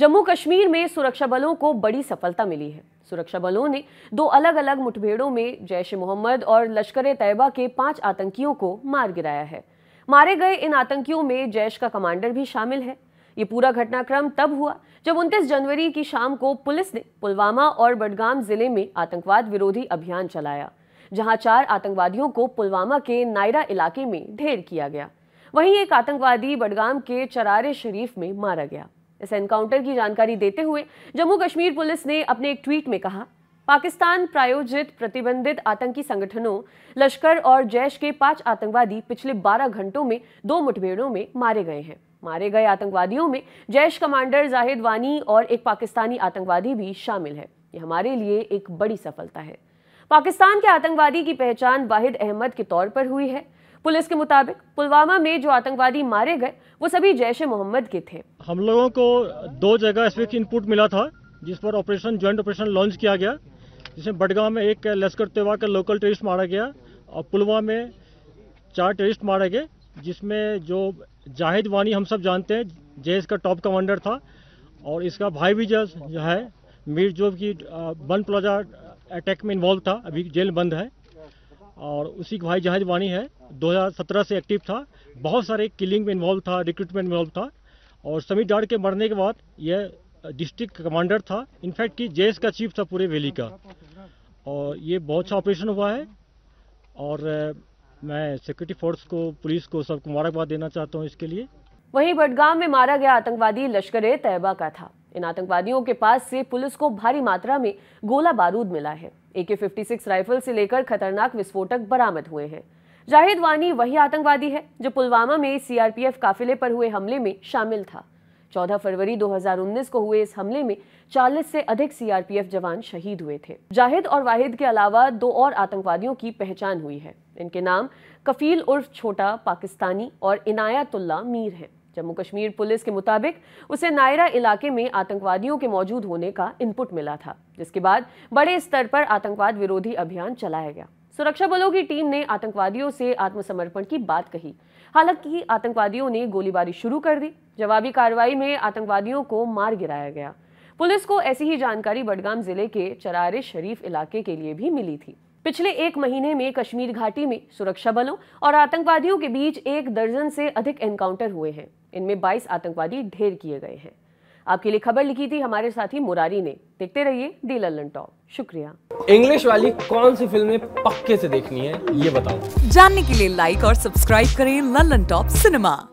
जम्मू कश्मीर में सुरक्षा बलों को बड़ी सफलता मिली है सुरक्षा बलों ने दो अलग अलग मुठभेड़ों में जैश मोहम्मद और लश्कर तैयबा के पांच आतंकियों को मार गिराया है मारे गए इन आतंकियों में जैश का कमांडर भी शामिल है ये पूरा घटनाक्रम तब हुआ जब 29 जनवरी की शाम को पुलिस ने पुलवामा और बडगाम जिले में आतंकवाद विरोधी अभियान चलाया जहां चार आतंकवादियों को पुलवामा के नायरा इलाके में ढेर किया गया वहीं एक आतंकवादी बडगाम के चरारे शरीफ में मारा गया इस एनकाउंटर की जानकारी देते हुए जम्मू कश्मीर पुलिस ने अपने एक ट्वीट में कहा पाकिस्तान प्रायोजित प्रतिबंधित आतंकी संगठनों लश्कर और जैश के पांच आतंकवादी पिछले 12 घंटों में दो मुठभेड़ों में मारे गए हैं मारे गए आतंकवादियों में जैश कमांडर जाहिद वानी और एक पाकिस्तानी आतंकवादी भी शामिल है यह हमारे लिए एक बड़ी सफलता है पाकिस्तान के आतंकवादी की पहचान वाहिद अहमद के तौर पर हुई है पुलिस के मुताबिक पुलवामा में जो आतंकवादी मारे गए वो सभी जैश ए मोहम्मद के थे हम लोगों को दो जगह इस वीक इनपुट मिला था जिस पर ऑपरेशन ज्वाइंट ऑपरेशन लॉन्च किया गया जिसमें बडगांव में एक लश्कर तेवा का लोकल टेरिस्ट मारा गया और पुलवामा में चार टेरिस्ट मारे गए जिसमें जो जाहिद वानी हम सब जानते हैं जैश का टॉप कमांडर था और इसका भाई भी जो है मीर जो की बन प्लाजा अटैक में इन्वॉल्व था अभी जेल बंद है और उसी भाई जहाज वाणी है 2017 से एक्टिव था बहुत सारे किलिंग में इन्वॉल्व था रिक्रूटमेंट में इन्वॉल्व था और समीर डाड़ के मरने के बाद यह डिस्ट्रिक्ट कमांडर था इनफैक्ट कि जेएस का चीफ था पूरे वैली का और ये बहुत अच्छा ऑपरेशन हुआ है और मैं सिक्योरिटी फोर्स को पुलिस को सबको मुबारकबाद देना चाहता हूँ इसके लिए वहीं बडगाम में मारा गया आतंकवादी लश्कर ए तैयबा का था इन आतंकवादियों के पास से पुलिस को भारी मात्रा में गोला बारूद मिला है एके 56 राइफल से लेकर खतरनाक विस्फोटक बरामद हुए हैं जाहिद वानी वही आतंकवादी है जो पुलवामा में सीआरपीएफ काफिले पर हुए हमले में शामिल था 14 फरवरी 2019 को हुए इस हमले में 40 से अधिक सीआरपीएफ जवान शहीद हुए थे जाहिद और वाहिद के अलावा दो और आतंकवादियों की पहचान हुई है इनके नाम कफील उर्फ छोटा पाकिस्तानी और इनायतुल्ला मीर हैं जम्मू कश्मीर पुलिस के मुताबिक उसे नायरा इलाके में आतंकवादियों के मौजूद होने का इनपुट मिला था जिसके बाद बड़े स्तर पर आतंकवाद विरोधी अभियान चलाया गया सुरक्षा बलों की टीम ने आतंकवादियों से आत्मसमर्पण की बात कही हालांकि आतंकवादियों ने गोलीबारी शुरू कर दी जवाबी कार्रवाई में आतंकवादियों को मार गिराया गया पुलिस को ऐसी ही जानकारी बडगाम जिले के चरारे शरीफ इलाके के लिए भी मिली थी पिछले एक महीने में कश्मीर घाटी में सुरक्षा बलों और आतंकवादियों के बीच एक दर्जन से अधिक एनकाउंटर हुए हैं इनमें 22 आतंकवादी ढेर किए गए हैं आपके लिए खबर लिखी थी हमारे साथी मुरारी ने देखते रहिए डी लल्लन टॉप शुक्रिया इंग्लिश वाली कौन सी फिल्में पक्के से देखनी है ये बताओ जानने के लिए लाइक और सब्सक्राइब करें लल्लन टॉप सिनेमा